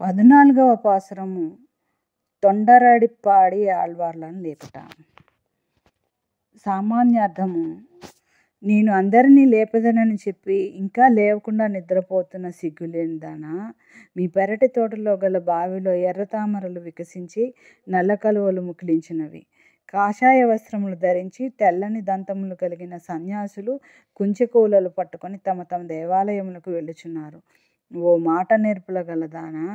పద్నాలుగవ పాసురము తొండరడిపాడి ఆళ్వార్లను లేపట సామాన్యార్థము నేను అందరినీ లేపదనని చెప్పి ఇంకా లేవకుండా నిద్రపోతున్న సిగ్గులేనిదానా మీ పెరటి తోటలో గల బావిలో ఎర్రతామరలు వికసించి నల్ల కలువలు ముకిలించినవి కాషాయ వస్త్రములు ధరించి తెల్లని దంతములు కలిగిన సన్యాసులు కుంచెకూలలు పట్టుకొని తమ తమ దేవాలయములకు వెళ్ళుచున్నారు ఓ మాట నేర్పగలదానా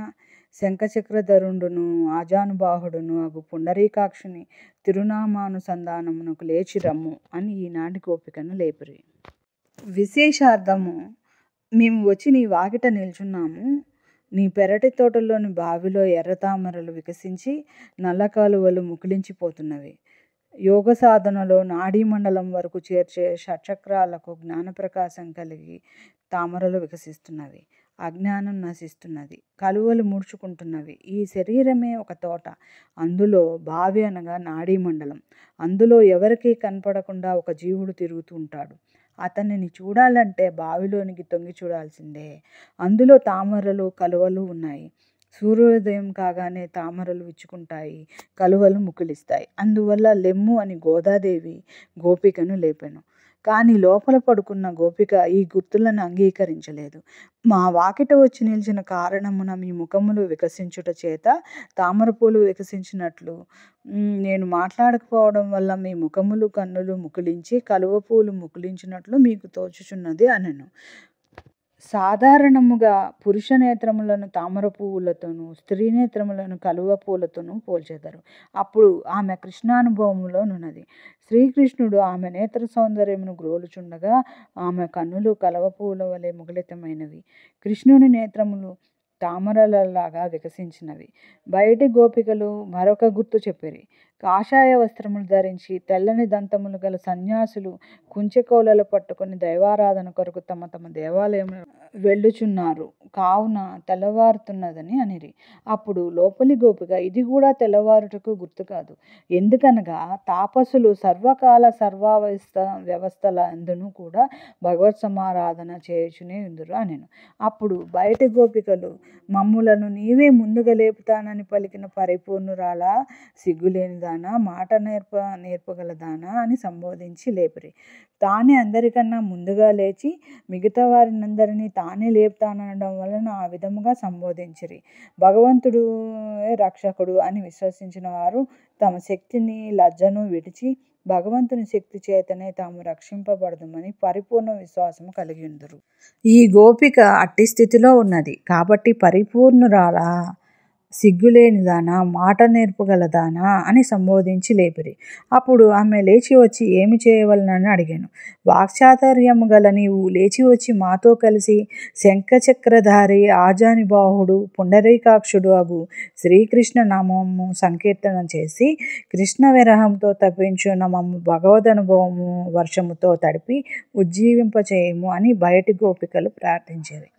శంఖచక్రధరుండును ఆజానుబాహుడును అగు పుండరీకాక్షుని తిరునామానుసంధానమునకు లేచి రమ్ము అని ఈనాటి గోపికను లేపిరి విశేషార్థము మేము వచ్చి నీ వాకిట నిల్చున్నాము నీ పెరటి తోటలోని బావిలో ఎర్రతామరలు వికసించి నల్ల కాలువలు ముకులించిపోతున్నవి యోగ సాధనలో నాడీ మండలం వరకు చేర్చే షట్చక్రాలకు జ్ఞానప్రకాశం కలిగి తామరలు వికసిస్తున్నవి అజ్ఞానం నశిస్తున్నది కలువలు ముడుచుకుంటున్నవి ఈ శరీరమే ఒక తోట అందులో బావి అనగా నాడీ మండలం అందులో ఎవరికీ కనపడకుండా ఒక జీవుడు తిరుగుతూ ఉంటాడు అతనిని చూడాలంటే బావిలోనికి తొంగి చూడాల్సిందే అందులో తామరలు కలువలు ఉన్నాయి సూర్యోదయం కాగానే తామరలు విచ్చుకుంటాయి కలువలు ముకులిస్తాయి అందువల్ల లెమ్ము అని గోదాదేవి గోపికను లేపెను కానీ లోపల పడుకున్న గోపిక ఈ గుర్తులను అంగీకరించలేదు మా వాకిట వచ్చి నిలిచిన కారణమున మీ ముఖములు వికసించుట చేత తామరపూలు వికసించినట్లు నేను మాట్లాడకపోవడం వల్ల మీ ముఖములు కన్నులు ముకులించి కలువ పూలు ముకులించినట్లు మీకు తోచుచున్నది అనను సాధారణముగా పురుష నేత్రములను తామర పువ్వులతోను స్త్రీ నేత్రములను కలువ పూలతోనూ పోల్చేతారు అప్పుడు ఆమె కృష్ణానుభవములోనున్నది శ్రీకృష్ణుడు ఆమె నేత్ర సౌందర్యమును గ్రోలుచుండగా ఆమె కన్నులు కలవ పువ్వుల వలె ముగిలితమైనవి కృష్ణుని నేత్రములు తామరలలాగా వికసించినవి బయటి గోపికలు మరొక గుర్తు చెప్పిరి కాషాయ వస్త్రములు ధరించి తెల్లని దంతములు గల సన్యాసులు కుంచెకోలలు పట్టుకొని దైవారాధన కొరకు తమ తమ దేవాలయం వెళ్ళుచున్నారు కావున తెల్లవారుతున్నదని అనిరి అప్పుడు లోపలి గోపిక ఇది కూడా తెల్లవారుటకు గుర్తు కాదు ఎందుకనగా తాపసులు సర్వకాల సర్వావస్థ వ్యవస్థల అందును కూడా భగవత్ సమారాధన చేయుచునే ఉందరు అని అప్పుడు బయట గోపికలు మమ్ములను నీవే ముందుగా లేపుతానని పలికిన పరిపూర్ణురాలా సిగ్గులేనిదా నేర్పగలదానా మాట నేర్ప నేర్పగలదానా అని సంబోధించి లేపిరి తానే అందరికన్నా ముందుగా లేచి మిగతా అందరినీ తానే లేపుతానడం వలన ఆ విధముగా సంబోధించిరి భగవంతుడు రక్షకుడు అని విశ్వసించిన వారు తమ శక్తిని లజ్జను విడిచి భగవంతుని శక్తి చేతనే తాము రక్షింపబడదమని పరిపూర్ణ విశ్వాసం కలిగి ఉందరు ఈ గోపిక అట్టి స్థితిలో ఉన్నది కాబట్టి పరిపూర్ణురాలా సిగ్గులేనిదానా మాట నేర్పగలదానా అని సంబోధించి లేపిరి అప్పుడు ఆమె లేచి వచ్చి ఏమి చేయవలనని అడిగాను వాక్చాతుర్యము గల నీవు లేచి వచ్చి మాతో కలిసి శంఖచక్రధారి ఆజానిబాహుడు పుండరీకాక్షుడు అగు శ్రీకృష్ణ నామము సంకీర్తనం చేసి కృష్ణ విరహంతో తప్పించు నమము భగవదనుభవము వర్షముతో తడిపి ఉజ్జీవింపచేయము అని బయటి గోపికలు ప్రార్థించేవి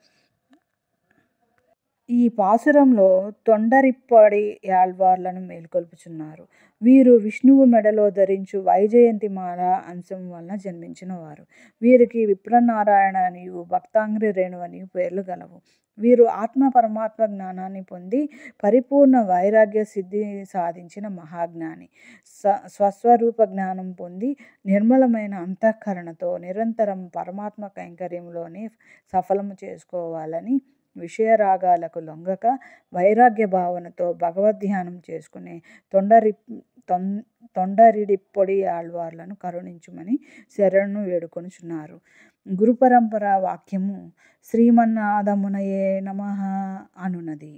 ఈ పాసురంలో తొండరిప్పడి యాళ్వార్లను మేల్కొల్పుచున్నారు వీరు విష్ణువు మెడలో ధరించు మాల అంశం వలన జన్మించినవారు వీరికి విప్రనారాయణ అనియు భక్తాంగ్రి రేణు అని పేర్లు గలవు వీరు ఆత్మ పరమాత్మ జ్ఞానాన్ని పొంది పరిపూర్ణ వైరాగ్య సిద్ధి సాధించిన మహాజ్ఞాని స స్వస్వరూప జ్ఞానం పొంది నిర్మలమైన అంతఃకరణతో నిరంతరం పరమాత్మ కైంకర్యంలోనే సఫలము చేసుకోవాలని విషయరాగాలకు లొంగక వైరాగ్య భావనతో భగవద్ధ్యానం చేసుకునే తొండరి తొం తొండరిడిప్పొడి ఆళ్వార్లను కరుణించమని శరణు వేడుకొనుచున్నారు గురు పరంపర వాక్యము శ్రీమన్నాదమునయే నమ అనునది